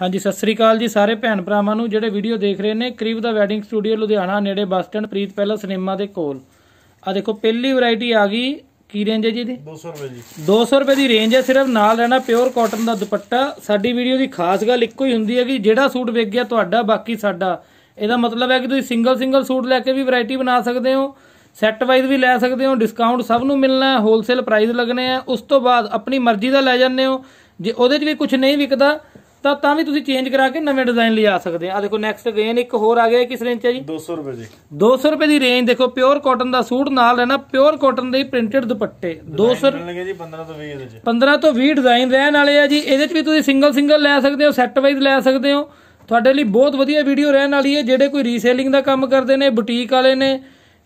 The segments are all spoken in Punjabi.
ਹਾਂਜੀ ਸਤਿ ਸ੍ਰੀ ਅਕਾਲ ਜੀ ਸਾਰੇ ਭੈਣ ਭਰਾਵਾਂ ਨੂੰ ਜਿਹੜੇ ਵੀਡੀਓ ਦੇਖ ਰਹੇ ਨੇ ਕਰੀਬ ਦਾ ਵੈਡਿੰਗ ਸਟੂਡੀਓ ਲੁਧਿਆਣਾ ਨੇੜੇ ਬੱਸ ਸਟੈਂਡ ਪ੍ਰੀਤ ਪਹਿਲਾ ਸਿਨੇਮਾ ਦੇ ਕੋਲ ਆ ਦੇਖੋ ਪਹਿਲੀ ਵੈਰਾਈਟੀ ਆ ਗਈ ਕੀ ਰੇਂਜ ਹੈ ਜੀ ਇਹਦੀ 200 ਰੁਪਏ ਜੀ 200 ਰੁਪਏ ਦੀ ਰੇਂਜ ਹੈ ਸਿਰਫ ਨਾਲ ਰਹਿਣਾ ਪਿਓਰ ਕਾਟਨ ਦਾ ਦੁਪੱਟਾ ਸਾਡੀ ਵੀਡੀਓ ਦੀ ਖਾਸ ਗੱਲ ਇੱਕੋ ਹੀ ਹੁੰਦੀ ਹੈ ਕਿ ਜਿਹੜਾ ਸੂਟ ਵੇਖ ਗਿਆ ਤੁਹਾਡਾ ਬਾਕੀ ਸਾਡਾ ਇਹਦਾ ਮਤਲਬ ਹੈ ਕਿ ਤੁਸੀਂ ਸਿੰਗਲ ਸਿੰਗਲ ਸੂਟ ਲੈ ਕੇ ਵੀ ਵੈਰਾਈਟੀ ਬਣਾ ਸਕਦੇ ਹੋ ਸੈੱਟ ਵਾਈਜ਼ ਵੀ ਲੈ ਸਕਦੇ ਹੋ ਡਿਸਕਾਊਂਟ ਸਭ ਨੂੰ ਮਿਲਣਾ ਹੈ ਹੋਲਸੇਲ ਪ੍ਰਾਈਸ ਲੱਗਣੇ ਆ ਉਸ ਤੋਂ ਬਾਅਦ ਆਪਣੀ ਮਰਜ਼ੀ ਦਾ ਲੈ ਜਾਂਦੇ ਹੋ ਜੇ ਉਹਦੇ 'ਚ ਵੀ ਕੁਝ ਨਹੀਂ ਵਿਕਦਾ ਤਾਂ ਤਾਂ ਵੀ ਤੁਸੀਂ ਚੇਂਜ ਕਰਾ ਕੇ ਨਵੇਂ ਡਿਜ਼ਾਈਨ ਲਿਆ ਸਕਦੇ ਆ ਆ ਦੇਖੋ ਨੈਕਸਟ ਅਗੇਨ ਇੱਕ ਹੋਰ ਆ ਗਿਆ ਕਿਸ ਰੇਂਜ 'ਚ ਆ ਜੀ 200 ਰੁਪਏ ਜੀ 200 ਰੁਪਏ ਦੀ ਰੇਂਜ ਦੇਖੋ ਪਿਓਰ ਕਾਟਨ ਦਾ ਸੂਟ ਨਾਲ ਰਹਿਣਾ ਪਿਓਰ ਕਾਟਨ ਦੇ ਪ੍ਰਿੰਟਡ ਦੁਪੱਟੇ 200 ਮਿਲਣਗੇ ਜੀ 15 ਤੋਂ 20 ਇਹਦੇ 'ਚ 15 ਤੋਂ 20 ਡਿਜ਼ਾਈਨ ਰਹਿਣ ਵਾਲੇ ਆ ਜੀ ਇਹਦੇ 'ਚ ਵੀ ਤੁਸੀਂ ਸਿੰਗਲ ਸਿੰਗਲ ਲੈ ਸਕਦੇ ਹੋ ਸੈੱਟ ਵਾਈਜ਼ ਲੈ ਸਕਦੇ ਹੋ ਤੁਹਾਡੇ ਲਈ ਬਹੁਤ ਵਧੀਆ ਵੀਡੀਓ ਰਹਿਣ ਵਾਲੀ ਹੈ ਜਿਹੜੇ ਕੋਈ ਰੀਸੇਲਿੰਗ ਦਾ ਕੰਮ ਕਰਦੇ ਨੇ ਬੁਟੀਕ ਵਾਲੇ ਨੇ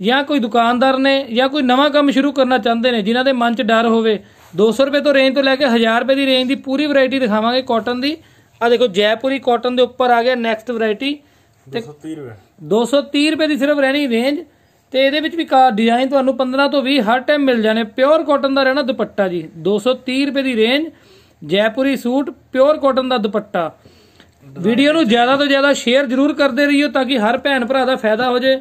ਜਾਂ ਕੋਈ ਦੁਕਾਨਦਾਰ ਨੇ ਜਾਂ ਕੋਈ ਨਵਾਂ ਕੰਮ ਸ਼ੁਰੂ ਕਰਨਾ ਚਾਹੁੰਦੇ ਨੇ ਜਿਨ੍ਹਾਂ ਦੇ ਮਨ 'ਚ ਡਰ ਹੋਵੇ 200 ਰੁਪਏ ਤੋਂ ਰੇਂਜ ਤੋਂ ਲੈ ਕੇ 1000 ਰੁਪਏ ਦੀ ਰੇਂਜ ਦੀ ਪੂਰੀ ਵੈਰਾਈਟੀ ਦਿਖਾਵਾਂਗੇ ਕਾਟਨ ਦੀ ਆ ਦੇਖੋ ਜੈਪੁਰੀ ਕਾਟਨ ਦੇ ਉੱਪਰ ਆ ਗਿਆ ਨੈਕਸਟ ਵੈਰਾਈਟੀ 230 ਰੁਪਏ 230 ਰੁਪਏ ਦੀ ਸਿਰਫ ਰਹਿਣੀ ਰੇਂਜ ਤੇ ਇਹਦੇ ਵਿੱਚ ਵੀ ਕਾ ਡਿਜ਼ਾਈਨ ਤੁਹਾਨੂੰ 15 ਤੋਂ 20 ਹਰ ਟਾਈਮ ਮਿਲ ਜਾਣੇ ਪਿਓਰ ਕਾਟਨ ਦਾ ਰਹਿਣਾ ਦੁਪੱਟਾ ਜੀ 230 ਰੁਪਏ ਦੀ ਰੇਂਜ ਜੈਪੁਰੀ ਸੂਟ ਪਿਓਰ ਕਾਟਨ ਦਾ ਦੁਪੱਟਾ ਵੀਡੀਓ ਨੂੰ ਜ਼ਿਆਦਾ ਤੋਂ ਜ਼ਿਆਦਾ ਸ਼ੇਅਰ ਜ਼ਰੂਰ ਕਰਦੇ ਰਹੀਓ ਤਾਂ ਕਿ ਹਰ ਭੈਣ ਭਰਾ ਦਾ ਫਾਇਦਾ ਹੋ ਜੇ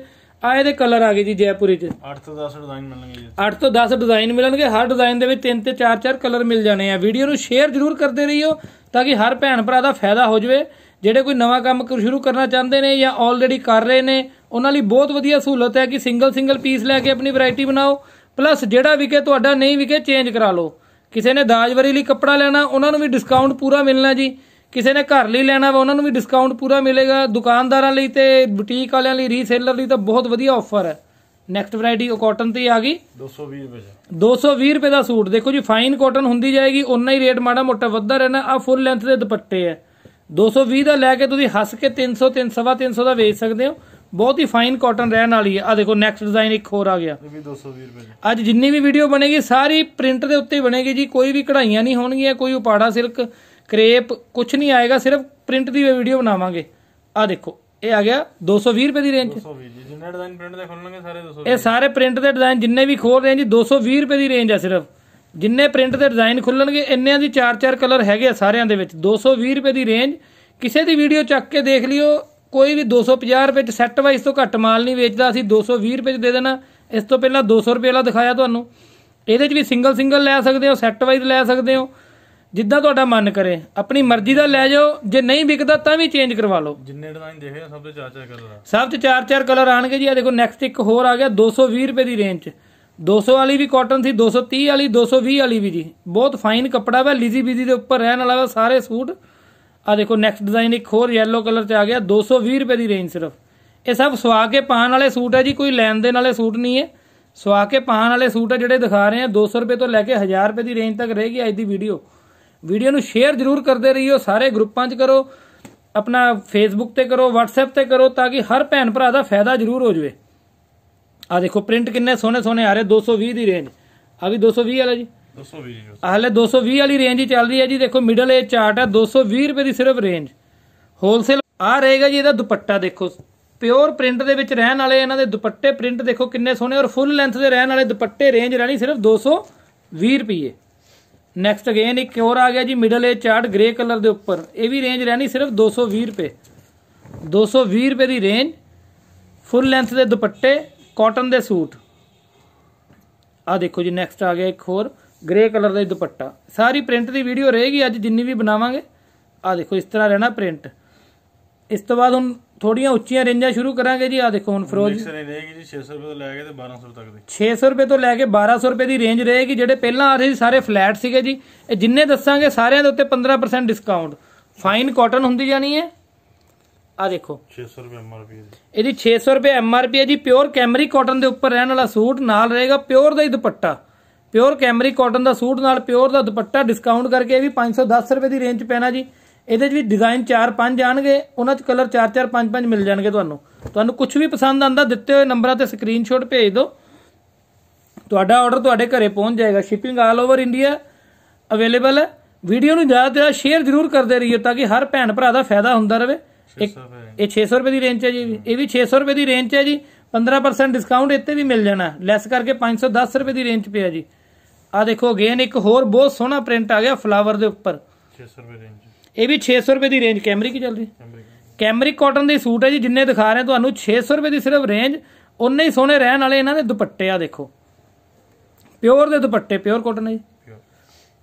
ਆ ਇਹਦੇ ਕਲਰ ਆ ਗਏ ਜੀ ਜੈਪੁਰੀ ਚ 8 ਤੋਂ 10 ਡਿਜ਼ਾਈਨ ਮਿਲਣਗੇ ਜੀ 8 ਤੋਂ 10 ਡਿਜ਼ਾਈਨ ਮਿਲਣਗੇ ਹਰ ਡਿਜ਼ਾਈਨ ਦੇ ਵਿੱਚ ਤਿੰਨ ਤੇ ਚਾਰ ਚਾਰ ਕਲਰ ਮਿਲ ਜਾਣੇ ਆ ਵੀਡੀਓ ਨੂੰ ਸ਼ੇਅਰ ਜ਼ਰੂਰ ਕਰਦੇ ਰਹੀਓ ਤਾਂ ਕਿ ਹਰ ਭੈਣ ਭਰਾ ਦਾ ਫਾਇਦਾ ਹੋ ਜਾਵੇ ਜਿਹੜੇ ਕੋਈ ਨਵਾਂ ਕੰਮ ਸ਼ੁਰੂ ਕਰਨਾ ਚਾਹੁੰਦੇ ਨੇ ਜਾਂ ਆਲਰੇਡੀ ਕਰ ਰਹੇ ਨੇ ਉਹਨਾਂ ਲਈ ਬਹੁਤ ਵਧੀਆ ਸਹੂਲਤ ਹੈ ਕਿ ਸਿੰਗਲ ਸਿੰਗਲ ਪੀਸ ਲੈ ਕੇ ਆਪਣੀ ਵੈਰਾਈਟੀ ਬਣਾਓ ਪਲੱਸ ਜਿਹੜਾ ਵਿਕੇ ਤੁਹਾਡਾ ਨਹੀਂ ਵਿਕੇ ਚੇਂਜ ਕਰਾ ਲਓ ਕਿਸੇ ਨੇ ਦਾਜਵਰੀ ਲਈ ਕੱਪੜਾ ਲੈਣਾ ਉਹਨਾਂ ਨੂੰ ਵੀ ਡਿਸਕਾਊਂਟ ਪੂਰਾ ਮਿਲਣਾ ਜੀ ਕਿਸੇ ਨੇ ਘਰ ਲਈ ਲੈਣਾ ਵਾ ਉਹਨਾਂ ਨੂੰ ਵੀ ਡਿਸਕਾਊਂਟ ਪੂਰਾ ਮਿਲੇਗਾ ਦੁਕਾਨਦਾਰਾਂ ਲਈ ਤੇ ਬੁਟੀਕ ਵਾਲਿਆਂ ਲਈ ਰੀਸੇਲਰ ਲਈ ਤਾਂ ਬਹੁਤ ਵਧੀਆ ਆਫਰ ਹੈ ਨੈਕਸਟ ਵੈਰਾਈਟੀ ਉਹ ਕਾਟਨ ਤੇ ਆ ਗਈ 220 ਰੁਪਏ 220 ਰੁਪਏ ਦਾ ਸੂਟ ਦੇਖੋ ਜੀ ਫਾਈਨ ਕਾਟਨ ਹੁੰਦੀ ਜਾਏਗੀ ਉਨਾ ਹੀ ਰੇਟ ਮਾੜਾ ਮੋਟਾ ਵੱਧਦਾ ਰਹਿਣਾ ਆ ਫੁੱਲ ਲੈਂਥ ਦੇ ਦੁਪੱਟੇ ਹੈ 220 ਦਾ ਲੈ ਕੇ ਤੁਸੀਂ ਹੱਸ ਕੇ 300 300 300 ਦਾ ਵੇਚ ਸਕਦੇ ਹੋ ਬਹੁਤ ਹੀ ਫਾਈਨ ਕਾਟਨ ਰਹਿਣ ਵਾਲੀ ਹੈ ਆ ਦੇਖੋ ਨੈਕਸਟ ਡਿਜ਼ਾਈਨ ਇੱਕ ਹੋਰ ਆ ਗਿਆ ਇਹ ਵੀ 220 ਰੁਪਏ ਅੱਜ ਜਿੰਨੀ ਵੀ ਵੀਡੀਓ ਬਣੇਗੀ ਸਾਰੀ ਪ੍ਰਿੰਟ ਦੇ ਉੱਤੇ ਬਣੇਗੀ ਜੀ ਕੋਈ ਵੀ ਕਢਾਈਆਂ ਨਹੀਂ ਹੋਣਗੀਆਂ ਕੋਈ ਉਪਾੜਾ ਸਿਲਕ ਕ੍ਰੇਪ ਕੁਝ ਨਹੀਂ ਆਏਗਾ ਸਿਰਫ ਪ੍ਰਿੰਟ ਦੀ ਵੀਡੀਓ ਬਣਾਵਾਂਗੇ ਆ ਦੇਖੋ ਇਹ ਆ ਗਿਆ 220 ਰੁਪਏ ਦੀ ਰੇਂਜ 220 ਜੀ ਜਿੰਨੇ ਡਿਜ਼ਾਈਨ ਪ੍ਰਿੰਟ ਦੇ ਖੋਲਣਗੇ ਸਾਰੇ 220 ਇਹ ਸਾਰੇ ਪ੍ਰਿੰਟ ਦੇ ਡਿਜ਼ਾਈਨ ਜਿੰਨੇ ਵੀ ਖੋਲ ਰਹੇ ਜੀ 220 ਰੁਪਏ ਦੀ ਰੇਂਜ ਆ ਸਿਰਫ ਜਿੰਨੇ ਪ੍ਰਿੰਟ ਦੇ ਡਿਜ਼ਾਈਨ ਖੁੱਲਣਗੇ ਇੰਨਿਆਂ ਦੀ ਚਾਰ ਚਾਰ ਕਲਰ ਹੈਗੇ ਆ ਸਾਰਿਆਂ ਦੇ ਵਿੱਚ 220 ਰੁਪਏ ਦੀ ਰੇਂਜ ਕਿਸੇ ਦੀ ਵੀਡੀਓ ਚੱਕ ਕੇ ਦੇਖ ਲਿਓ ਕੋਈ ਵੀ 250 ਰੁਪਏ ਚ ਸੈੱਟ ਵਾਈਜ਼ ਤੋਂ ਘੱਟ ਮਾਲ ਨਹੀਂ ਵੇਚਦਾ ਅਸੀਂ 220 ਰੁਪਏ ਚ ਦੇ ਦੇਣਾ ਇਸ ਤੋਂ ਪਹਿਲਾਂ 200 ਰੁਪਏ ਵਾਲਾ ਦਿਖਾਇਆ ਤੁਹਾਨੂੰ ਇਹਦੇ ਚ ਵੀ ਸਿੰਗਲ ਸਿੰਗਲ ਲੈ ਸਕਦੇ ਹੋ ਸੈੱਟ ਵਾਈਜ਼ ਲੈ ਸਕਦੇ ਹੋ ਜਿੱਦਾਂ ਤੁਹਾਡਾ ਮਨ ਕਰੇ ਆਪਣੀ ਮਰਜ਼ੀ ਦਾ ਲੈ ਜਾਓ ਜੇ ਨਹੀਂ ਵਿਕਦਾ ਤਾਂ ਵੀ ਚੇਂਜ ਕਰਵਾ ਲਓ ਜਿੰਨੇ ਡਿਜ਼ਾਈਨ ਦੇਖੇ ਆ, ਸਭ ਦੇ ਚਾਰ ਚਾਰ ਕਲਰ ਆ ਸਭ ਤੇ ਚਾਰ ਚਾਰ ਕਲਰ ਆਣਗੇ ਜੀ ਆ ਦੇਖੋ ਨੈਕਸਟ ਇੱਕ ਹੋਰ ਆ ਗਿਆ 220 ਰੁਪਏ ਦੀ ਰੇਂਜ 'ਚ 200 ਵਾਲੀ ਵੀ ਕਾਟਨ ਸੀ 230 ਵਾਲੀ 220 ਵਾਲੀ ਵੀ ਜੀ ਬਹੁਤ ਫਾਈਨ ਕੱਪੜਾ ਵਾ ਲੀਜੀ ਬਿਜੀ ਦੇ ਉੱਪਰ ਰਹਿਣ ਵਾਲਾ ਸਾਰੇ ਸੂਟ ਆ ਦੇਖੋ ਨੈਕਸਟ ਡਿਜ਼ਾਈਨ ਇੱਕ ਹੋਰ yellow ਕਲਰ ਤੇ ਆ ਗਿਆ 220 ਰੁਪਏ ਦੀ ਰੇਂਜ ਸਿਰਫ ਇਹ ਸਭ ਸਵਾ ਕੇ ਪਾਣ ਵਾਲੇ ਸੂਟ ਹੈ ਜੀ ਕੋਈ ਲੈਣ ਦੇਣ ਵਾਲੇ ਸੂਟ ਨਹੀਂ ਹੈ ਸਵਾ ਕੇ ਪਾਣ ਵਾਲੇ ਸੂਟ ਹੈ ਜਿਹੜੇ ਦਿਖਾ ਰਹੇ ਆ 200 ਰੁਪਏ ਤੋਂ ਲੈ ਕੇ 1000 ਰੁਪਏ ਦੀ ਰੇਂਜ ਤੱਕ ਰਹੇਗੀ ਅੱਜ ਦੀ ਵੀਡੀਓ ਵੀਡੀਓ ਨੂੰ ਸ਼ੇਅਰ ਜ਼ਰੂਰ ਕਰਦੇ ਰਹੀਓ ਸਾਰੇ ਗਰੁੱਪਾਂ 'ਚ ਕਰੋ ਆਪਣਾ ਫੇਸਬੁੱਕ ਤੇ ਕਰੋ WhatsApp ਤੇ ਕਰੋ ਤਾਂ ਕਿ ਹਰ ਭੈਣ ਭਰਾ ਦਾ ਫਾਇਦਾ ਜ਼ਰੂਰ ਹੋ ਜਵੇ ਆ ਦੇਖੋ ਪ੍ਰਿੰਟ ਕਿੰਨੇ ਸੋਹਣੇ ਸੋਹਣੇ ਆ ਰਹੇ 220 ਦੀ ਰੇਂਜ ਆ ਵੀ 220 ਵਾਲਾ ਜੀ 220 ਹਲੇ 220 ਵਾਲੀ ਰੇਂਜ ਹੀ ਚੱਲ ਰਹੀ ਹੈ ਜੀ ਦੇਖੋ ਮਿਡਲ ਏਜ ਚਾਰਟ ਹੈ 220 ਰੁਪਏ ਦੀ ਸਿਰਫ ਰੇਂਜ ਹੋਲਸੇਲ ਆ ਰਹੇਗਾ ਜੀ ਇਹਦਾ ਦੁਪੱਟਾ ਦੇਖੋ ਪਿਓਰ ਪ੍ਰਿੰਟ ਦੇ ਵਿੱਚ ਰਹਿਣ ਵਾਲੇ ਇਹਨਾਂ ਦੇ ਦੁਪੱਟੇ ਪ੍ਰਿੰਟ ਦੇਖੋ ਕਿੰਨੇ ਸੋਹਣੇ ਔਰ ਫੁੱਲ ਲੈਂਥ ਦੇ ਰਹਿਣ ਵਾਲੇ ਦੁਪੱਟੇ ਰੇਂਜ ਰਹਿਣੀ ਸਿਰਫ 220 ਰੁਪਏ ਨੈਕਸਟ ਅਗੇਨ ਇੱਕ ਹੋਰ ਆ ਗਿਆ ਜੀ ਮਿਡਲ ਏ ਚਾਰਟ ਗ੍ਰੇ ਕਲਰ ਦੇ ਉੱਪਰ ਇਹ ਵੀ ਰੇਂਜ ਰਹਿਣੀ ਸਿਰਫ 220 ਰੁਪਏ 220 ਰੁਪਏ ਦੀ ਰੇਂਜ ਫੁੱਲ ਲੈਂਥ ਦੇ ਦੁਪੱਟੇ ਕਾਟਨ ਦੇ ਸੂਟ ਆ ਦੇਖੋ ਜੀ ਨੈਕਸਟ ਆ ਗਿਆ ਇੱਕ ਹੋਰ ਗ੍ਰੇ ਕਲਰ ਦਾ ਦੁਪੱਟਾ ਸਾਰੀ ਪ੍ਰਿੰਟ ਦੀ ਵੀਡੀਓ ਰਹੇਗੀ ਅੱਜ ਜਿੰਨੀ ਵੀ ਬਣਾਵਾਂਗੇ ਆ ਦੇਖੋ ਇਸ ਤਰ੍ਹਾਂ ਰਹਿਣਾ ਪ੍ਰਿੰਟ ਇਸ ਤੋਂ ਬਾਅਦ ਹੁਣ ਥੋੜੀਆਂ ਉੱਚੀਆਂ ਰੇਂਜਾਂ ਸ਼ੁਰੂ ਕਰਾਂਗੇ ਜੀ ਆ ਦੇਖੋ ਹੁਣ ਫਰੋਜ਼ ਮਿਕਸ ਰਹੇਗੀ ਜੀ 600 ਰੁਪਏ ਤੋਂ ਲੈ ਕੇ ਤੇ 1200 ਤੱਕ ਦੇ 600 ਰੁਪਏ ਤੋਂ ਲੈ ਕੇ 1200 ਰੁਪਏ ਦੀ ਰੇਂਜ ਰਹੇਗੀ ਜਿਹੜੇ ਪਹਿਲਾਂ ਆ ਰਹੇ ਸੀ ਸਾਰੇ ਫਲੈਟ ਸੀਗੇ ਜੀ ਇਹ ਜਿੰਨੇ ਦੱਸਾਂਗੇ ਸਾਰਿਆਂ ਦੇ ਉੱਤੇ 15% ਡਿਸਕਾਊਂਟ ਫਾਈਨ ਕਾਟਨ ਹੁੰਦੀ ਜਾਣੀ ਹੈ ਆ ਦੇਖੋ 600 ਰੁਪਏ ਐਮਆਰਪੀ ਇਹਦੀ 600 ਰੁਪਏ ਐਮਆਰਪੀ ਹੈ ਜੀ ਪਿਓਰ ਕੈਮਰੀ ਕਾਟਨ ਦੇ ਉੱਪਰ ਰਹਿਣ ਵਾਲਾ ਸੂਟ ਨਾਲ ਰਹੇਗਾ ਪਿਓਰ ਦਾ ਹੀ ਦੁਪੱਟਾ ਪਿਓਰ ਕੈਮਰੀ ਕਾਟਨ ਦਾ ਸੂਟ ਨਾਲ ਪਿਓਰ ਦਾ ਦੁਪੱਟਾ ਡਿਸਕਾਊਂਟ ਕਰਕੇ ਇਹ ਵੀ 510 ਰੁਪਏ ਦੀ ਰੇਂਜ ਪੈਣਾ ਜੀ ਇਹਦੇ 'ਚ ਵੀ ਡਿਜ਼ਾਈਨ 4-5 ਆਣਗੇ ਉਹਨਾਂ 'ਚ ਕਲਰ 4-4 5-5 ਮਿਲ ਜਾਣਗੇ ਤੁਹਾਨੂੰ ਤੁਹਾਨੂੰ ਕੁਝ ਵੀ ਪਸੰਦ ਆਂਦਾ ਦਿੱਤੇ ਹੋਏ ਨੰਬਰਾਂ ਤੇ ਸਕਰੀਨਸ਼ਾਟ ਭੇਜ ਦਿਓ ਤੁਹਾਡਾ ਆਰਡਰ ਤੁਹਾਡੇ ਘਰੇ ਪਹੁੰਚ ਜਾਏਗਾ shipping all over India available ਹੈ ਵੀਡੀਓ ਨੂੰ ਜ਼ਿਆਦਾ ਤੋਂ ਜ਼ਿਆਦਾ ਸ਼ੇਅਰ ਜ਼ਰੂਰ ਕਰਦੇ ਰਹੀਓ ਤਾਂ ਕਿ ਹਰ ਭੈਣ ਭਰਾ ਦਾ ਫਾਇਦਾ ਹੁੰਦਾ ਰਹੇ ਇਹ 600 ਰੁਪਏ ਦੀ ਰੇਂਜ ਹੈ ਜੀ ਇਹ ਵੀ 600 ਰੁਪਏ ਦੀ ਰੇਂਜ ਹੈ ਜੀ 15% ਡਿਸਕਾਊਂਟ ਇੱਥੇ ਵੀ ਮਿਲ ਜਾਣਾ ਲੈਸ ਕਰਕੇ 510 ਰੁਪਏ ਦੀ ਰੇਂਜ ਪਿਆ ਜੀ ਆ ਦੇਖੋ ਅਗੇਨ ਇੱਕ ਹੋਰ ਬਹੁਤ ਸੋਹਣਾ ਪ੍ਰਿੰਟ ਆ ਗਿਆ ਫਲਾਵਰ ਦੇ ਉੱਪਰ 600 ਰੁਪਏ ਰੇਂਜ ਇਹ ਵੀ 600 ਰੁਪਏ ਦੀ ਰੇਂਜ ਕੈਮਰਿਕ ਕੀ ਚੱਲਦੀ ਕੈਮਰਿਕ ਕਾਟਨ ਦੇ ਸੂਟ ਹੈ ਜੀ ਜਿੰਨੇ ਦਿਖਾ ਰਹੇ ਤੁਹਾਨੂੰ 600 ਰੁਪਏ ਦੀ ਸਿਰਫ ਰੇਂਜ ਉਨੇ ਹੀ ਸੋਹਣੇ ਰਹਿਣ ਵਾਲੇ ਇਹਨਾਂ ਦੇ ਦੁਪੱਟੇ ਆ ਦੇਖੋ ਪਿਓਰ ਦੇ ਦੁਪੱਟੇ ਪਿਓਰ ਕਾਟਨ ਹੈ ਜੀ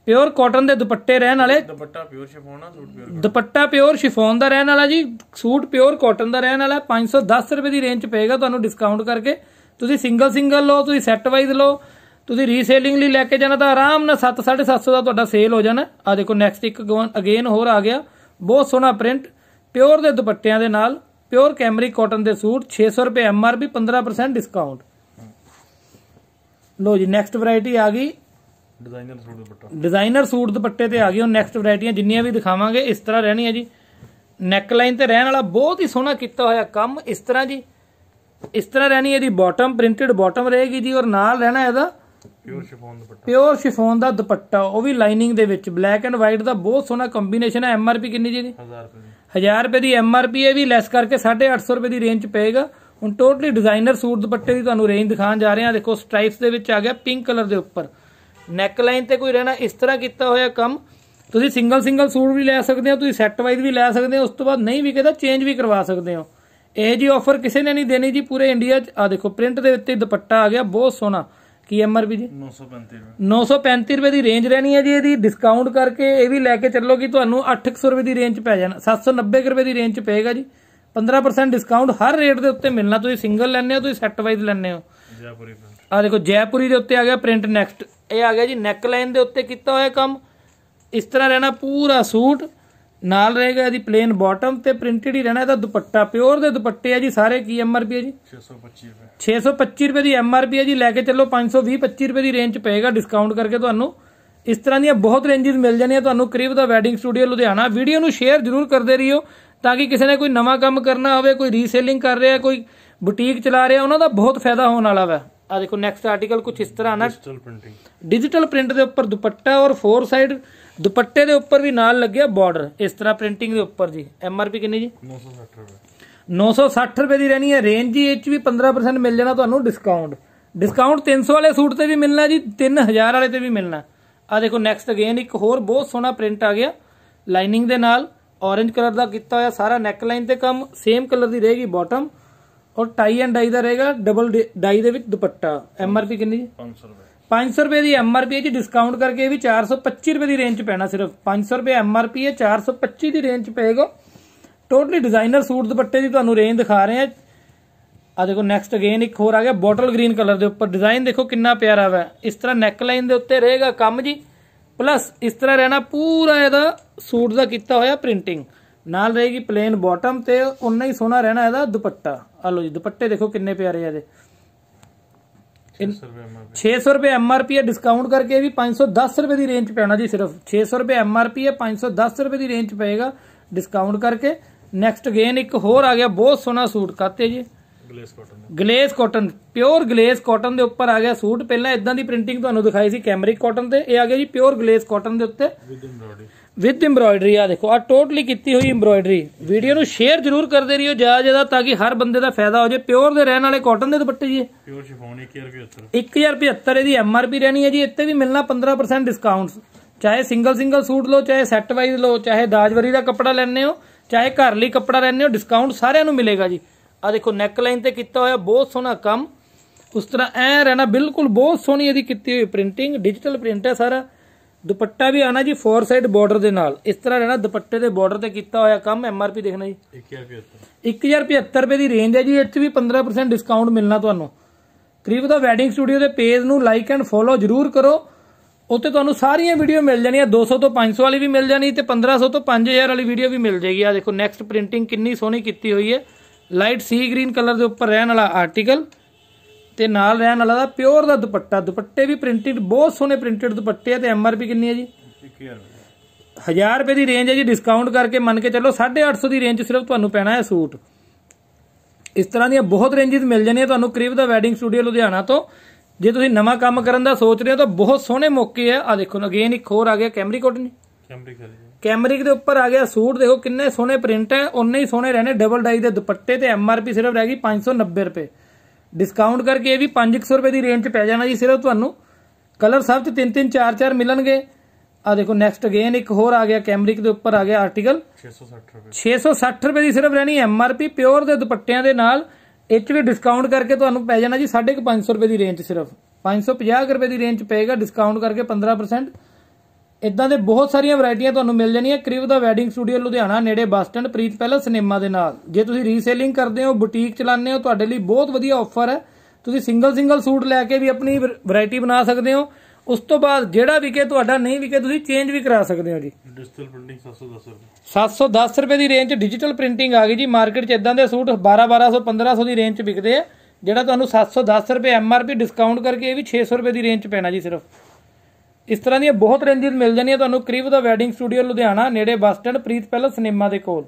ਪਿਓਰ ਕਾਟਨ ਦੇ ਦੁਪੱਟੇ ਰਹਿਣ ਵਾਲੇ ਦੁਪੱਟਾ ਪਿਓਰ ਸ਼ਿਫੋਨ ਦਾ ਸੂਟ ਪਿਓਰ ਦੁਪੱਟਾ ਪਿਓਰ ਸ਼ਿਫੋਨ ਦਾ ਰਹਿਣ ਵਾਲਾ ਜੀ ਸੂਟ ਪਿਓਰ ਕਾਟਨ ਦਾ ਰਹਿਣ ਵਾਲਾ 510 ਰੁਪਏ ਦੀ ਰੇਂਜ ਚ ਪਏਗਾ ਤੁਹਾਨੂੰ ਡਿਸਕਾਊਂਟ ਕਰਕੇ ਤੁਸੀਂ ਸਿੰਗਲ ਸਿੰਗਲ ਲਓ ਤੁਸੀਂ ਸੈੱਟ ਵਾਈਜ਼ ਲਓ ਤੁਸੀਂ ਰੀਸੇਲਿੰਗ ਲਈ ਲੈ ਕੇ ਜਾਣਾ ਤਾਂ ਆਰਾਮ ਨਾਲ 7 750 ਦਾ ਤੁਹਾਡਾ ਸੇਲ ਹੋ ਜਾਣਾ ਆ ਦੇਖੋ ਨੈਕਸਟ ਇੱਕ ਅਗੇਨ ਹੋਰ ਆ ਗਿਆ ਬਹੁਤ ਸੋਹਣਾ ਪ੍ਰਿੰਟ ਪਿਓਰ ਦੇ ਦੁਪੱਟਿਆਂ ਦੇ ਨਾਲ ਪਿਓਰ ਕੈਮਰੀ ਕਾਟਨ ਦੇ ਸੂਟ 600 ਰੁਪਏ ਐਮ ਵੀ 15% ਡਿਸਕਾਊਂਟ ਲੋ ਜੀ ਨੈਕਸਟ ਵੈਰਾਈਟੀ ਆ ਗਈ ਡਿਜ਼ਾਈਨਰ ਸੂਟ ਦੁਪੱਟਾ ਡਿਜ਼ਾਈਨਰ ਸੂਟ ਦੁਪੱਟੇ ਤੇ ਆ ਗਈ ਉਹ ਨੈਕਸਟ ਵੈਰਾਈਟੀਆਂ ਜਿੰਨੀਆਂ ਵੀ ਦਿਖਾਵਾਂਗੇ ਇਸ ਤਰ੍ਹਾਂ ਰਹਿਣੀ ਹੈ ਜੀ ਨੈਕ ਲਾਈਨ ਤੇ ਰਹਿਣ ਵਾਲਾ ਬਹੁਤ ਹੀ ਸੋਹਣਾ ਕੀਤਾ ਹੋਇਆ ਕੰਮ ਇਸ ਤਰ੍ਹਾਂ ਜੀ ਇਸ ਤਰ੍ਹਾਂ ਰਹਿਣੀ ਇਹਦੀ ਬਾਟਮ ਪ੍ਰਿੰਟਡ ਬਾਟਮ ਰਹੇਗੀ ਜੀ ਔਰ ਨਾਲ ਰਹਿਣਾ ਇਹਦਾ ਪਿਓਰ ਸ਼ਿਫੋਨ ਦੁਪੱਟਾ ਪਿਓਰ ਸ਼ਿਫੋਨ ਦਾ ਦੁਪੱਟਾ ਉਹ ਵੀ ਲਾਈਨਿੰਗ ਦੇ ਵਿੱਚ ਬਲੈਕ ਐਂਡ ਵਾਈਟ ਦਾ ਬਹੁਤ ਸੋਹਣਾ ਕੰਬੀਨੇਸ਼ਨ ਹੈ ਐਮ ਆਰ ਪੀ ਕਿੰਨੀ ਜੀ ਦੀ 1000 ਰੁਪਏ 1000 ਰੁਪਏ ਦੀ ਐਮ ਆਰ ਪੀ ਇਹ ਵੀ ਲੈਸ ਕਰਕੇ 850 ਰੁਪਏ ਦੀ ਰੇਂਜ ਪਏਗਾ ਹੁਣ ਟੋਟਲੀ ਡਿਜ਼ਾਈਨਰ ਸੂਟ ਦੁਪੱਟੇ ਦੀ ਤੁਹਾਨੂੰ ਰੇਂਜ ਦਿਖਾਉਣ ਜਾ ਰਹੇ ਹਾਂ ਦੇਖੋ ਸਟ੍ਰਾਈਪਸ ਦੇ ਵਿੱਚ ਆ ਗਿਆ ਪਿੰਕ ਕਲਰ ਦੇ ਉੱਪਰ ਨੈਕ ਲਾਈਨ ਤੇ ਕੋਈ ਰਹਿਣਾ ਇਸ ਤਰ੍ਹਾਂ ਕੀਤਾ ਹੋਇਆ ਕੰਮ ਤੁਸੀਂ ਸਿੰਗਲ ਸਿੰਗਲ ਸੂਟ ਵੀ ਲੈ ਸਕਦੇ ਹੋ ਤੁਸੀਂ ਸੈੱਟ ਵਾਈਜ਼ ਵੀ ਲੈ ਸਕਦੇ ਹੋ ਉਸ ਤੋਂ ਬਾਅਦ ਨਹੀਂ ਵਿਕੇਦਾ ਚੇਂਜ ਵੀ ਕਰਵਾ ਸਕਦੇ ਹੋ ਇਹ ਜੀ ਆਫਰ ਕਿਸੇ ਨੇ ਨਹੀਂ ਦੇਣੀ ਜੀ ਪੂਰੇ ਇੰਡੀਆ 'ਚ ਆ ਦੇਖੋ ਪ੍ਰਿੰਟ ਦੇ ਉੱਤੇ ਦੁਪੱਟਾ ਆ ਗਿਆ ਬਹੁਤ ਸੋਹਣਾ ਕੀ ਵੀ ਜੀ 935 ਰੁਪਏ 935 ਰੁਪਏ ਦੀ ਰੇਂਜ ਰਹਿਣੀ ਹੈ ਜੀ ਇਹਦੀ ਡਿਸਕਾਊਂਟ ਕਰਕੇ ਇਹ ਵੀ ਲੈ ਕੇ ਚੱਲੋ ਕਿ ਤੁਹਾਨੂੰ 800 ਰੁਪਏ ਦੀ ਰੇਂਜ 'ਚ ਪੈ ਜਾਣਾ 790 ਰੁਪਏ ਦੀ ਰੇਂਜ 'ਚ ਪਏਗਾ ਜੀ 15% ਡਿਸਕਾਊਂਟ ਹਰ ਰੇਟ ਦੇ ਉੱਤੇ ਮਿਲਣਾ ਤੁਸੀਂ ਸਿੰਗਲ ਲੈਣੇ ਹੋ ਤੁਸੀਂ ਸੈੱਟ ਵਾਈਜ਼ ਲੈਣੇ ਹੋ ਜੈਪੁਰੀ ਆ ਦੇਖੋ ਜੈਪੁਰੀ ਦੇ ਉੱਤੇ ਆ ਗਿਆ ਪ੍ਰਿੰਟ ਨੈਕਸਟ ਇਹ ਆ ਗਿਆ ਜੀ ਨੈਕ ਲਾਈਨ ਦੇ ਉੱਤੇ ਕੀਤਾ ਹੋਇਆ ਕੰਮ ਇਸ ਤਰ੍ਹਾਂ ਰਹਿਣਾ ਪੂਰਾ ਸੂਟ ਨਾਲ ਰਹੇਗਾ ਇਹਦੀ ਪਲੇਨ ਬਾਟਮ ਤੇ ਪ੍ਰਿੰਟਡ ਹੀ ਰਹਿਣਾ ਇਹਦਾ ਦੁਪੱਟਾ ਪਿਓਰ ਦੇ ਦੁਪੱਟੇ ਆ ਜੀ ਸਾਰੇ ਕੀ ਐਮਆਰਪੀ ਹੈ ਜੀ 625 ਰੁਪਏ 625 ਰੁਪਏ ਦੀ ਐਮਆਰਪੀ ਹੈ ਜੀ ਲੈ ਕੇ ਚੱਲੋ 520 25 ਰੁਪਏ ਦੀ ਰੇਂਜ ਪਏਗਾ ਡਿਸਕਾਊਂਟ ਕਰਕੇ ਤੁਹਾਨੂੰ ਇਸ ਤਰ੍ਹਾਂ ਦੀਆਂ ਬਹੁਤ ਰੇਂਜਸ ਮਿਲ ਜਾਣੀਆਂ ਤੁਹਾਨੂੰ ਕਰੀਬ ਦਾ ਵੈਡਿੰਗ ਸਟੂਡੀਓ ਲੁਧਿਆਣਾ ਵੀਡੀਓ ਨੂੰ ਸ਼ੇਅਰ ਜ਼ਰੂਰ ਕਰਦੇ ਰਹੀਓ ਤਾਂ ਕਿ ਕਿਸੇ ਨੇ ਕੋਈ ਨਵਾਂ ਕੰਮ ਕਰਨਾ ਹੋਵੇ ਕੋਈ ਰੀਸੇਲਿੰਗ ਕਰ ਰਿਹਾ ਕੋਈ ਬੁਟੀਕ ਚਲਾ ਰਿਹਾ ਉਹਨਾਂ ਦਾ ਬਹੁਤ ਫਾਇਦਾ ਹੋਣ ਵਾਲਾ ਵਾ ਆ ਦੇਖੋ ਨੈਕਸਟ ਆਰਟੀਕਲ ਕੁਝ ਇਸ ਤਰ੍ਹਾਂ ਨਾ ਡਿਜੀਟਲ ਪ੍ਰਿੰਟਿੰਗ ਡਿਜੀਟਲ ਪ੍ਰਿੰਟ ਦੇ ਉੱਪਰ ਦੁਪੱਟਾ ਔਰ ਫੋਰ ਸਾਈਡ ਦੁਪੱਟੇ ਦੇ ਉੱਪਰ ਵੀ ਨਾਲ ਲੱਗਿਆ ਬਾਰਡਰ ਇਸ ਤਰ੍ਹਾਂ ਪ੍ਰਿੰਟਿੰਗ ਦੇ ਉੱਪਰ ਜੀ ਐਮ ਆਰ ਪੀ ਕਿੰਨੀ ਜੀ 960 ਰੁਪਏ 960 ਰੁਪਏ ਦੀ ਰਹਿਣੀ ਹੈ ਰੇਂਜ ਜੀ ਇਹ ਚ ਵੀ 15% ਮਿਲ ਜਾਣਾ ਤੁਹਾਨੂੰ ਡਿਸਕਾਊਂਟ ਡਿਸਕਾਊਂਟ 300 ਵਾਲੇ ਸੂਟ ਤੇ ਵੀ ਮਿਲਣਾ ਜੀ 3000 ਵਾਲੇ ਤੇ ਵੀ ਮਿਲਣਾ ਆ ਦੇਖੋ ਨੈਕਸਟ ਅਗੇਨ ਇੱਕ ਹੋਰ ਬਹੁਤ ਸੋਹਣਾ ਪ੍ਰਿੰਟ ਆ ਗਿਆ ਲਾਈਨਿੰਗ ਦੇ ਨਾਲ ਔਰੇਂਜ ਕਲਰ ਦਾ ਕੀਤਾ ਹੋਇਆ ਸਾਰਾ ਨੈਕ ਲਾਈਨ ਤੇ ਕੰਮ ਸੇਮ ਕਲਰ ਦੀ ਰਹੇਗੀ ਬਾਟਮ ਔਰ ਟਾਈ ਐਂਡ ਡਾਈ ਦਾ ਰਹੇਗਾ ਡਬਲ ਡਾਈ ਦੇ ਵਿੱਚ ਦੁਪੱਟਾ ਐਮ ਆਰ ਪੀ ਕਿੰਨੀ ਜੀ 500 ਰੁਪਏ 500 ਰੁਪਏ ਦੀ ਐਮ ਆਰ ਪੀ ਹੈ ਜੀ ਡਿਸਕਾਊਂਟ ਕਰਕੇ ਇਹ ਵੀ 425 ਰੁਪਏ ਦੀ ਰੇਂਜ 'ਚ ਪੈਣਾ ਸਿਰਫ 500 ਰੁਪਏ ਐਮ ਆਰ ਪੀ ਹੈ 425 ਦੀ ਰੇਂਜ 'ਚ ਪਏਗਾ ਟੋਟਲੀ ਡਿਜ਼ਾਈਨਰ ਸੂਟ ਦੁਪੱਟੇ ਦੀ ਤੁਹਾਨੂੰ ਰੇਂਜ ਦਿਖਾ ਰਹੇ ਆ ਆ ਦੇਖੋ ਨੈਕਸਟ ਅਗੇਨ ਇੱਕ ਹੋਰ ਆ ਗਿਆ ਬੋਟਲ ਗ੍ਰੀਨ ਕਲਰ ਦੇ ਉੱਪਰ ਡਿਜ਼ਾਈਨ ਦੇਖੋ ਕਿੰਨਾ ਪਿਆਰਾ ਵਾ ਇਸ ਤਰ੍ਹਾਂ ਨੈਕ ਲਾਈਨ ਦੇ ਉੱਤੇ ਰਹੇਗਾ ਕੰਮ ਜੀ ਪਲੱਸ ਇਸ ਤਰ੍ਹਾਂ ਰਹਿਣਾ ਪੂਰਾ ਇਹਦਾ ਸੂਟ ਦਾ ਕੀਤਾ ਹੋਇਆ ਪ੍ਰਿੰਟਿੰਗ ਨਾਲ ਰਹੇਗੀ ਪਲੇਨ ਬਾਟਮ ਤੇ ਉਨਾ ਹੀ ਸੋਹਣਾ ਰਹਿਣਾ ਇਹਦਾ ਦੁਪੱਟਾ ਆ ਲੋ ਜੀ ਦੁਪੱਟੇ ਦੇਖੋ ਕਿੰਨੇ ਪਿਆਰੇ ਆ ਇਹਦੇ 600 ਰੁਪਏ ਐਮਆਰਪੀ ਹੈ ਡਿਸਕਾਊਂਟ ਕਰਕੇ ਵੀ 510 ਰੁਪਏ ਦੀ ਰੇਂਜ ਪੈਣਾ ਜੀ ਸਿਰਫ 600 ਰੁਪਏ ਐਮਆਰਪੀ ਹੈ 510 ਰੁਪਏ ਦੀ ਰੇਂਜ ਪਏਗਾ ਡਿਸਕਾਊਂਟ ਕਰਕੇ ਨੈਕਸਟ ਗੇਨ ਇੱਕ ਹੋਰ ਆ ਗਿਆ ਬਹੁਤ ਸੋਹਣਾ ਸੂਟ ਕਾਤੇ ਜੀ glace cotton glace cotton pure glace cotton ਦੇ ਉੱਪਰ ਆ ਗਿਆ ਸੂਟ ਪਹਿਲਾਂ ਇਦਾਂ ਦੀ ਪ੍ਰਿੰਟਿੰਗ ਤੁਹਾਨੂੰ ਦਿਖਾਈ ਸੀ ਕੈਮਰਿਕ ਕਾਟਨ ਤੇ ਇਹ ਆ ਗਿਆ ਜੀ ਪਿਓਰ ਗਲੇਸ ਕਾਟਨ ਦੇ ਉੱਤੇ ਵਿਦ ਵਿਦ ਐਮਬ੍ਰੋਇਡਰੀ ਆ ਦੇਖੋ ਆ ਟੋਟਲੀ ਕੀਤੀ ਹੋਈ ਐਮਬ੍ਰੋਇਡਰੀ ਵੀਡੀਓ ਨੂੰ ਸ਼ੇਅਰ ਜ਼ਰੂਰ ਕਰਦੇ ਰਹੀਓ ਜਿਆਦਾ ਜਿਆਦਾ ਤਾਂ ਕਿ ਹਰ ਬੰਦੇ ਦਾ ਫਾਇਦਾ ਹੋ ਜਾਏ ਪਿਓਰ ਦੇ ਰਹਿਣ ਵਾਲੇ ਕਾਟਨ ਦੇ ਦੁਪੱਟੇ ਜੀ ਪਿਓਰ ਸ਼ਿਫੋਨ 1075 1075 ਇਹਦੀ ਐਮਆਰਪੀ ਰਹਿਣੀ ਹੈ ਜੀ ਇੱਥੇ ਵੀ ਮਿਲਣਾ 15% ਡਿਸਕਾਊਂਟਸ ਚਾਹੇ ਸਿੰਗਲ ਸਿੰਗਲ ਸੂਟ ਲੋ ਚਾਹੇ ਸੈੱਟ ਵਾਈਜ਼ ਲੋ ਚਾਹੇ ਦਾਜਵਰੀ ਦਾ ਕੱਪੜਾ ਲੈਣੇ ਹੋ ਚਾਹੇ ਘਰ ਲਈ ਕੱਪੜਾ ਲੈਣੇ ਹੋ ਡਿਸਕਾਊਂਟ ਸਾਰਿਆਂ ਨੂੰ ਮਿਲੇਗਾ ਜੀ ਆ ਦੇਖੋ ਨੈਕ ਲਾਈਨ ਤੇ ਕੀਤਾ ਹੋਇਆ ਬਹੁਤ ਸੋਹਣਾ ਕੰਮ ਉਸ ਤਰ੍ਹਾਂ ਐ ਰਹਿਣਾ ਬਿਲਕੁਲ ਬਹੁਤ ਸੋਹਣੀ ਇਹਦੀ ਕੀਤੀ ਹੋਈ ਪ੍ਰਿੰਟਿੰਗ ਡਿਜੀਟਲ ਪ੍ਰਿੰਟ ਹੈ ਸਾਰਾ ਦੁਪੱਟਾ ਵੀ ਆਣਾ ਜੀ ਫੋਰ ਸਾਈਡ ਬਾਰਡਰ ਦੇ ਨਾਲ ਇਸ ਤਰ੍ਹਾਂ ਰਹਿਣਾ ਦੁਪੱਟੇ ਦੇ ਬਾਰਡਰ ਤੇ ਕੀਤਾ ਹੋਇਆ ਕੰਮ ਐਮ ਆਰ ਪੀ ਦੇਖਣਾ ਜੀ 1075 ਰੁਪਏ ਦੀ ਰੇਂਜ ਹੈ ਜੀ ਇੱਥੇ ਵੀ 15% ਡਿਸਕਾਊਂਟ ਮਿਲਣਾ ਤੁਹਾਨੂੰ ਕਰੀਬ ਦਾ ਵੈਡਿੰਗ ਸਟੂਡੀਓ ਦੇ ਪੇਜ ਨੂੰ ਲਾਈਕ ਐਂਡ ਫੋਲੋ ਜਰੂਰ ਕਰੋ ਉੱਤੇ ਤੁਹਾਨੂੰ ਸਾਰੀਆਂ ਵੀਡੀਓ ਮਿਲ ਜਾਣੀਆਂ 200 ਤੋਂ 500 ਵਾਲੀ ਵੀ ਮਿਲ ਜਾਣੀ ਤੇ 1500 ਤੋਂ 5000 ਵਾਲੀ ਵੀਡੀਓ ਵੀ ਮਿਲ ਜਾਏਗੀ ਆ ਦੇਖੋ ਨੈਕਸਟ ਪ੍ਰਿੰਟਿੰਗ ਕਿੰਨੀ ਸੋਹਣੀ ਕੀਤੀ ਹੋਈ ਹੈ ਲਾਈਟ ਸੀ ਗ੍ਰੀਨ ਕਲਰ ਦੇ ਉੱਪਰ ਰਹਿਣ ਵਾਲਾ ਆਰਟੀਕਲ ਤੇ ਨਾਲ ਰਹਿਣ ਵਾਲਾ ਦਾ ਪਿਓਰ ਦਾ ਦੁਪੱਟਾ ਦੁਪੱਟੇ ਵੀ ਪ੍ਰਿੰਟਡ ਬਹੁਤ ਸੋਹਣੇ ਪ੍ਰਿੰਟਡ ਦੁਪੱਟੇ ਆ ਤੇ ਐਮਆਰਪੀ ਕਿੰਨੀ ਹੈ ਜੀ 1000 ਰੁਪਏ ਦੀ ਰੇਂਜ ਹੈ ਜੀ ਡਿਸਕਾਊਂਟ ਕਰਕੇ ਮੰਨ ਕੇ ਚੱਲੋ 850 ਦੀ ਰੇਂਜ ਸਿਰਫ ਤੁਹਾਨੂੰ ਪੈਣਾ ਹੈ ਸੂਟ ਇਸ ਤਰ੍ਹਾਂ ਦੀਆਂ ਬਹੁਤ ਰੇਂਜਸ ਮਿਲ ਜਾਣੀਆਂ ਤੁਹਾਨੂੰ ਕਰੀਬ ਦਾ ਵੈਡਿੰਗ ਸਟੂਡੀਓ ਲੁਧਿਆਣਾ ਤੋਂ ਜੇ ਤੁਸੀਂ ਨਵਾਂ ਕੰਮ ਕਰਨ ਦਾ ਸੋਚ ਰਹੇ ਹੋ ਤਾਂ ਬਹੁਤ ਸੋਹਣੇ ਮੌਕੇ ਆ ਆ ਦੇਖੋ ਅਗੇਨ ਇੱਕ ਹੋਰ ਆ ਗਿਆ ਕੈਮਰੀ ਕੋਟਨ ਕੈਮਰੀ ਕੈਮਰੀ ਦੇ ਉੱਪਰ ਆ ਗਿਆ ਸੂਟ ਦੇਖੋ ਕਿੰਨੇ ਸੋਹਣੇ ਪ੍ਰਿੰਟ ਹੈ ਉਨੇ ਹੀ ਸੋਹਣੇ ਰਹਿਣੇ ਡਬਲ ਡਾਈ ਦੇ ਦੁਪੱਟੇ ਤੇ ਐਮਆਰਪੀ ਸਿਰਫ ਰਹਿ ਗਈ 590 ਰੁਪਏ ਡਿਸਕਾਊਂਟ ਕਰਕੇ ਇਹ ਵੀ 500 ਰੁਪਏ ਦੀ ਰੇਂਜ 'ਚ ਪੈ ਜਾਣਾ ਜੀ ਸਿਰਫ ਤੁਹਾਨੂੰ ਕਲਰ ਸਭ 'ਚ 3 3 4 4 ਮਿਲਣਗੇ ਆ ਦੇਖੋ ਨੈਕਸਟ ਅਗੇਨ ਇੱਕ ਹੋਰ ਆ ਗਿਆ ਕੈਮਰਿਕ ਦੇ ਉੱਪਰ ਆ ਗਿਆ ਆਰਟੀਕਲ 660 ਰੁਪਏ 660 ਰੁਪਏ ਦੀ ਸਿਰਫ ਰਹਿਣੀ ਐਮ ਆਰ ਪੀ ਪਿਓਰ ਦੇ ਦੁਪੱਟਿਆਂ ਦੇ ਨਾਲ ਇਹ ਵੀ ਡਿਸਕਾਊਂਟ ਕਰਕੇ ਤੁਹਾਨੂੰ ਪੈ ਜਾਣਾ ਜੀ 550 ਰੁਪਏ ਦੀ ਰੇਂਜ ਸਿਰਫ 550 ਰੁਪਏ ਦੀ ਰੇਂਜ ਪਏਗਾ ਡਿਸਕਾਊਂਟ ਕਰਕੇ 15% ਇਦਾਂ ਦੇ ਬਹੁਤ ਸਾਰੀਆਂ ਵੈਰਾਈਟੀਆਂ ਤੁਹਾਨੂੰ ਮਿਲ ਜਾਣੀਆਂ ਕ੍ਰਿਵ ਦਾ ਵੈਡਿੰਗ ਸਟੂਡੀਓ ਲੁਧਿਆਣਾ ਨੇੜੇ bus stand Preet palace cinema ਦੇ ਨਾਲ ਜੇ ਤੁਸੀਂ ਰੀਸੇਲਿੰਗ ਕਰਦੇ ਹੋ ਬੁਟੀਕ ਚਲਾਉਂਦੇ ਹੋ ਤੁਹਾਡੇ ਲਈ ਬਹੁਤ ਵਧੀਆ ਆਫਰ ਹੈ ਤੁਸੀਂ ਸਿੰਗਲ ਸਿੰਗਲ ਸੂਟ ਲੈ ਕੇ ਵੀ ਆਪਣੀ ਵੈਰਾਈਟੀ ਬਣਾ ਸਕਦੇ ਹੋ ਉਸ ਤੋਂ ਬਾਅਦ ਜਿਹੜਾ ਵਿਕੇ ਤੁਹਾਡਾ ਨਹੀਂ ਵਿਕੇ ਤੁਸੀਂ ਚੇਂਜ ਵੀ ਕਰਾ ਸਕਦੇ ਹੋ ਜੀ ਡਿਜੀਟਲ ਪ੍ਰਿੰਟਿੰਗ 710 ਰੁਪਏ 710 ਰੁਪਏ ਦੀ ਰੇਂਜ 'ਚ ਡਿਜੀਟਲ ਪ੍ਰਿੰਟਿੰਗ ਆ ਗਈ ਜੀ ਮਾਰਕੀਟ 'ਚ ਇਦਾਂ ਦੇ ਸੂਟ 12 1200 1500 ਦੀ ਰੇਂਜ 'ਚ ਵਿਕਦੇ ਆ ਜਿਹੜਾ ਤੁਹਾਨੂੰ 710 ਰੁਪਏ ਐਮਆਰਪੀ ਡਿਸਕਾਊਂਟ ਕਰਕੇ ਇਹ ਵੀ 600 ਰੁਪਏ ਦੀ ਰੇਂਜ 'ਚ ਪੈਣਾ ਜੀ ਸਿਰਫ ਇਸ ਤਰ੍ਹਾਂ ਦੀਆਂ ਬਹੁਤ ਰੇਂਜਸ ਮਿਲ ਜਾਣੀਆਂ ਤੁਹਾਨੂੰ ਕਰੀਬ ਦਾ ਵੈਡਿੰਗ ਸਟੂਡੀਓ ਲੁਧਿਆਣਾ ਨੇੜੇ bus stand Preet palace cinema ਦੇ ਕੋਲ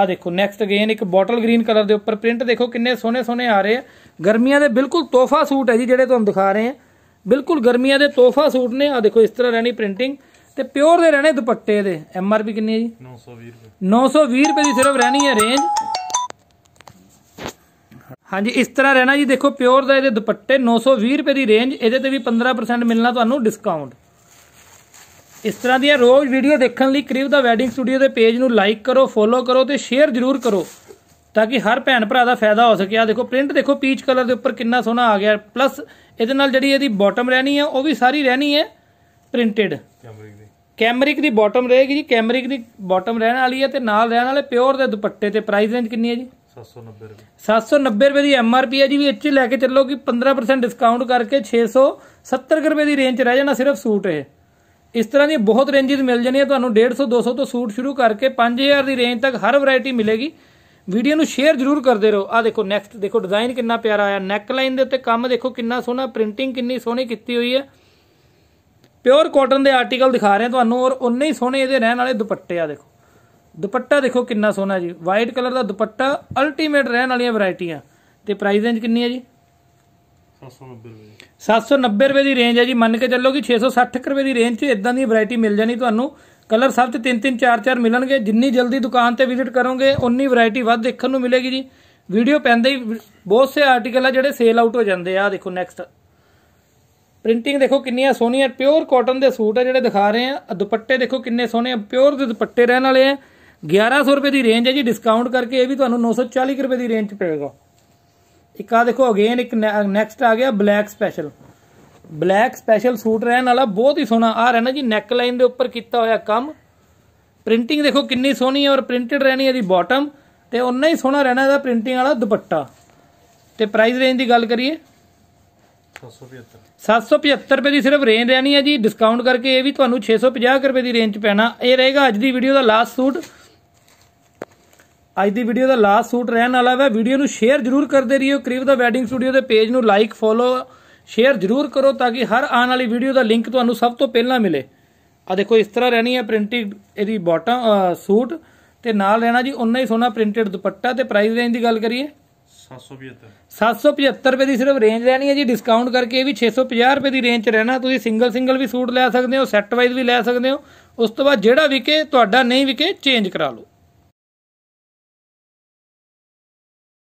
ਆ ਦੇਖੋ ਨੈਕਸਟ ਅਗੇਨ ਇੱਕ ਬੋਟਲ ਗ੍ਰੀਨ ਕਲਰ ਦੇ ਉੱਪਰ ਪ੍ਰਿੰਟ ਦੇਖੋ ਕਿੰਨੇ ਸੋਹਣੇ ਸੋਹਣੇ ਆ ਰਹੇ ਆ ਗਰਮੀਆਂ ਦੇ ਬਿਲਕੁਲ ਤੋਹਫਾ ਸੂਟ ਹੈ ਜੀ ਜਿਹੜੇ ਤੁਹਾਨੂੰ ਦਿਖਾ ਰਹੇ ਆ ਬਿਲਕੁਲ ਗਰਮੀਆਂ ਦੇ ਤੋਹਫਾ ਸੂਟ ਨੇ ਆ ਦੇਖੋ ਇਸ ਤਰ੍ਹਾਂ ਰਹਿਣੀ ਪ੍ਰਿੰਟਿੰਗ ਤੇ ਪਿਓਰ ਦੇ ਰਹਿਣੇ ਦੁਪੱਟੇ ਦੇ ਐਮ ਆਰ ਪੀ ਕਿੰਨੀ ਹੈ ਜੀ 920 ਰੁਪਏ 920 ਰੁਪਏ ਦੀ ਸਿਰਫ ਰਹਿਣੀ ਹੈ ਰੇਂਜ ਹਾਂਜੀ ਇਸ ਤਰ੍ਹਾਂ ਰਹਿਣਾ ਜੀ ਦੇਖੋ ਪਿਓਰ ਦਾ ਇਹਦੇ ਦੁਪੱਟੇ 920 ਰੁਪਏ ਦੀ ਰੇਂਜ ਇਹਦੇ ਤੇ ਵੀ 15% ਮਿਲਣਾ ਤੁਹਾਨੂੰ ਡਿਸਕਾਊਂਟ ਇਸ ਤਰ੍ਹਾਂ ਦੀਆਂ ਰੋਜ਼ ਵੀਡੀਓ ਦੇਖਣ ਲਈ ਕਰੀਬ ਦਾ ਵੈਡਿੰਗ ਸਟੂਡੀਓ ਦੇ ਪੇਜ ਨੂੰ ਲਾਈਕ ਕਰੋ ਫੋਲੋ ਕਰੋ ਤੇ ਸ਼ੇਅਰ ਜ਼ਰੂਰ ਕਰੋ ਤਾਂ ਕਿ ਹਰ ਭੈਣ ਭਰਾ ਦਾ ਫਾਇਦਾ ਹੋ ਸਕੇ ਆ ਦੇਖੋ ਪ੍ਰਿੰਟ ਦੇਖੋ ਪੀਚ ਕਲਰ ਦੇ ਉੱਪਰ ਕਿੰਨਾ ਸੋਹਣਾ ਆ ਗਿਆ ਪਲੱਸ ਇਹਦੇ ਨਾਲ ਜਿਹੜੀ ਇਹਦੀ ਬਾਟਮ ਰਹਿਣੀ ਹੈ ਉਹ ਵੀ ਸਾਰੀ ਰਹਿਣੀ ਹੈ ਪ੍ਰਿੰਟਡ ਕੈਮਰਿਕ ਦੀ ਬਾਟਮ ਰਹੇਗੀ ਜੀ ਕੈਮਰਿਕ ਦੀ ਬਾਟਮ ਰਹਿਣ ਵਾਲੀ ਹੈ ਤੇ ਨਾਲ ਰਹਿਣ ਵਾਲੇ ਪਿਓਰ ਦੇ ਦੁਪੱਟੇ ਤੇ ਪ੍ਰਾਈਸ ਰੇਂਜ ਕਿੰਨੀ ਹੈ ਜੀ 790 ਰੁਪਏ 790 ਰੁਪਏ ਦੀ ਐਮ ਆਰ ਪੀ ਹੈ ਜੀ ਵੀ ਇੱਥੇ ਲੈ ਕੇ ਚੱਲੋ ਕਿ 15% ਡਿਸਕਾਊਂਟ ਕਰਕੇ 670 ਰੁਪਏ ਦੀ ਰੇਂਜ ਚ ਰਹਿ ਜਾਣਾ ਸਿਰਫ ਸੂਟ ਇਹ ਇਸ ਤਰ੍ਹਾਂ ਦੀ ਬਹੁਤ ਰੇਂਜਸ ਮਿਲ ਜਣੀਆਂ ਤੁਹਾਨੂੰ 150 200 ਤੋਂ ਸੂਟ ਸ਼ੁਰੂ ਕਰਕੇ 5000 ਦੀ ਰੇਂਜ ਤੱਕ ਹਰ ਵੈਰਾਈਟੀ ਮਿਲੇਗੀ ਵੀਡੀਓ ਨੂੰ ਸ਼ੇਅਰ ਜ਼ਰੂਰ ਕਰਦੇ ਰਹੋ ਆ ਦੇਖੋ ਨੈਕਸਟ ਦੇਖੋ ਡਿਜ਼ਾਈਨ ਕਿੰਨਾ ਪਿਆਰਾ ਆਇਆ ਨੈਕ ਲਾਈਨ ਦੇ ਉੱਤੇ ਕੰਮ ਦੇਖੋ ਕਿੰਨਾ ਸੋਹਣਾ ਪ੍ਰਿੰਟਿੰਗ ਕਿੰਨੀ ਸੋਹਣੀ ਕੀਤੀ ਹੋਈ ਹੈ ਪਿਓਰ ਕਾਟਨ ਦੇ ਆਰਟੀਕਲ ਦਿਖਾ ਰਹੇ ਤੁਹਾਨੂੰ ਔਰ ਉਨੇ ਹੀ ਸੋਹਣੇ ਇਹਦੇ ਰਹਿਣ ਵਾਲੇ ਦੁਪੱਟੇ ਆ ਦੇਖੋ ਦੁਪੱਟਾ ਦੇਖੋ ਕਿੰਨਾ ਸੋਹਣਾ ਜੀ ਵਾਈਟ ਕਲਰ ਦਾ ਦੁਪੱਟਾ ਅਲਟੀਮੇਟ ਰਹਿਣ ਵਾਲੀਆਂ ਵੈਰਾਈਟੀਆਂ ਤੇ ਪ੍ਰਾਈਸ ਰੇਂਜ ਕਿੰਨੀ ਹੈ ਜੀ 790 ਰੁਪਏ 790 ਰੁਪਏ ਦੀ ਰੇਂਜ ਹੈ ਜੀ ਮੰਨ ਕੇ ਚੱਲੋ ਕਿ 660 ਰੁਪਏ ਦੀ ਰੇਂਜ 'ਚ ਇਦਾਂ ਦੀ ਵੈਰਾਈਟੀ ਮਿਲ ਜਾਣੀ ਤੁਹਾਨੂੰ ਕਲਰ ਸਭ ਤੇ 3 3 4 4 ਮਿਲਣਗੇ ਜਿੰਨੀ ਜਲਦੀ ਦੁਕਾਨ ਤੇ ਵਿਜ਼ਿਟ ਕਰੋਗੇ ਉਨੀ ਵੈਰਾਈਟੀ ਵੱਧ ਦੇਖਣ ਨੂੰ ਮਿਲੇਗੀ ਜੀ ਵੀਡੀਓ ਪੈਂਦੇ ਹੀ ਬਹੁਤ ਸੇ ਆਰਟੀਕਲ ਆ ਜਿਹੜੇ ਸੇਲ ਆਊਟ ਹੋ ਜਾਂਦੇ ਆ ਦੇਖੋ ਨੈਕਸਟ ਪ੍ਰਿੰਟਿੰਗ ਦੇਖੋ ਕਿੰਨੀਆਂ ਸੋਹਣੀਆਂ ਪਿਓਰ ਕਾਟਨ ਦੇ ਸੂਟ ਆ ਜਿਹੜੇ ਦਿਖਾ ਰਹੇ ਆ ਦੁਪੱਟੇ ਦੇਖੋ ਕਿੰਨੇ ਸੋਹਣੇ ਪਿਓਰ ਦੇ ਦੁਪੱਟੇ ਰਹਿਣ ਵਾਲੇ ਆ 1100 ਰੁਪਏ ਦੀ ਰੇਂਜ ਹੈ ਜੀ ਡਿਸਕਾਊਂਟ ਕਰਕੇ ਇਹ ਵੀ ਤੁਹਾਨੂੰ 940 ਰੁਪਏ ਦੀ ਰੇਂਜ 'ਚ ਪਏਗਾ ਇੱਕ ਆ ਦੇਖੋ ਅਗੇਨ ਇੱਕ ਨੈਕਸਟ ਆ ਗਿਆ black special black special suit ਰਹਿਣ ਵਾਲਾ ਬਹੁਤ ਹੀ ਸੋਹਣਾ ਆ ਰਹਿਣਾ ਜੀ ਨੈਕ ਲਾਈਨ ਦੇ ਉੱਪਰ ਕੀਤਾ ਹੋਇਆ ਕੰਮ ਪ੍ਰਿੰਟਿੰਗ ਦੇਖੋ ਕਿੰਨੀ ਸੋਹਣੀ ਹੈ ਔਰ ਪ੍ਰਿੰਟਡ ਰਹਿਣੀ ਹੈ ਦੀ ਬਾਟਮ ਤੇ ਉਨਾ ਹੀ ਸੋਹਣਾ ਰਹਿਣਾ ਇਹਦਾ ਪ੍ਰਿੰਟਿੰਗ ਵਾਲਾ ਦੁਪੱਟਾ ਤੇ ਪ੍ਰਾਈਸ ਰੇਂਜ ਦੀ ਗੱਲ ਕਰੀਏ 775 775 ਰੁਪਏ ਦੀ ਸਿਰਫ ਰੇਂਜ ਰਹਿਣੀ ਹੈ ਜੀ ਡਿਸਕਾਊਂਟ ਕਰਕੇ ਇਹ ਵੀ ਤੁਹਾਨੂੰ 650 ਰੁਪਏ ਦੀ ਰੇਂਜ 'ਚ ਪੈਣਾ ਇਹ ਰਹੇਗਾ ਅੱਜ ਦੀ ਵੀਡੀਓ ਦਾ ਲਾਸਟ ਸੂਟ ਅੱਜ ਦੀ ਵੀਡੀਓ ਦਾ ਲਾਸਟ ਸੂਟ ਰਹਿਣ ਵਾਲਾ ਹੈ ਵੀਡੀਓ ਨੂੰ ਸ਼ੇਅਰ ਜ਼ਰੂਰ ਕਰਦੇ ਰਹੀਓ ਕਰੀਬ ਦਾ ਵੈਡਿੰਗ ਸਟੂਡੀਓ ਦੇ ਪੇਜ ਨੂੰ ਲਾਈਕ ਫੋਲੋ ਸ਼ੇਅਰ ਜ਼ਰੂਰ ਕਰੋ ਤਾਂ ਕਿ ਹਰ ਆਉਣ ਵਾਲੀ ਵੀਡੀਓ ਦਾ ਲਿੰਕ ਤੁਹਾਨੂੰ ਸਭ ਤੋਂ ਪਹਿਲਾਂ ਮਿਲੇ ਆ ਦੇਖੋ ਇਸ ਤਰ੍ਹਾਂ ਰਹਿਣੀ ਹੈ ਪ੍ਰਿੰਟਡ ਇਹਦੀ ਬਾਟਮ ਸੂਟ ਤੇ ਨਾਲ ਰਹਿਣਾ ਜੀ ਉਨਾ ਹੀ ਸੋਨਾ ਪ੍ਰਿੰਟਡ ਦੁਪੱਟਾ ਤੇ ਪ੍ਰਾਈਸ ਰੇਂਜ ਦੀ ਗੱਲ ਕਰੀਏ 775 775 ਰੁਪਏ ਦੀ ਸਿਰਫ ਰੇਂਜ ਰਹਿਣੀ ਹੈ ਜੀ ਡਿਸਕਾਊਂਟ ਕਰਕੇ ਇਹ ਵੀ 650 ਰੁਪਏ ਦੀ ਰੇਂਜ 'ਚ ਰਹਿਣਾ ਤੁਸੀਂ ਸਿੰਗਲ ਸਿੰਗਲ ਵੀ ਸੂਟ ਲੈ ਸਕਦੇ ਹੋ ਸੈੱਟ ਵਾਈਜ਼ ਵੀ ਲੈ ਸਕਦੇ ਹੋ ਉਸ ਤੋਂ ਬਾਅਦ ਜਿਹੜਾ ਵਿਕੇ ਤੁਹਾਡਾ ਨਹੀਂ ਵਿਕੇ ਚੇਂਜ ਕਰਾ ਲਓ